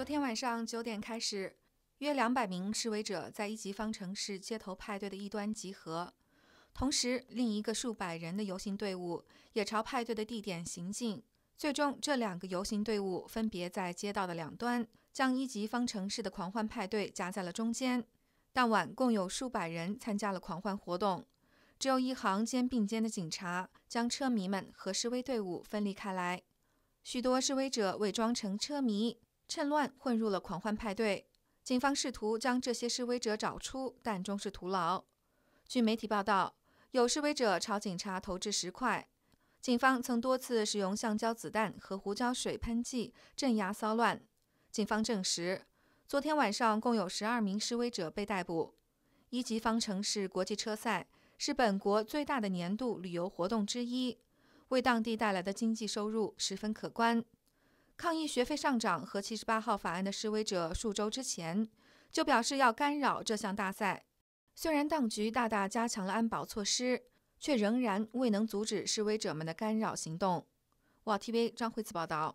昨天晚上九点开始，约两百名示威者在一级方程式街头派对的一端集合，同时另一个数百人的游行队伍也朝派对的地点行进。最终，这两个游行队伍分别在街道的两端，将一级方程式的狂欢派对夹在了中间。当晚共有数百人参加了狂欢活动，只有一行肩并肩的警察将车迷们和示威队伍分离开来。许多示威者伪装成车迷。趁乱混入了狂欢派对，警方试图将这些示威者找出，但终是徒劳。据媒体报道，有示威者朝警察投掷石块，警方曾多次使用橡胶子弹和胡椒水喷剂镇压骚乱。警方证实，昨天晚上共有十二名示威者被逮捕。一级方程式国际车赛是本国最大的年度旅游活动之一，为当地带来的经济收入十分可观。抗议学费上涨和《七十八号法案》的示威者数周之前就表示要干扰这项大赛，虽然当局大大加强了安保措施，却仍然未能阻止示威者们的干扰行动。哇 TV 张惠慈报道。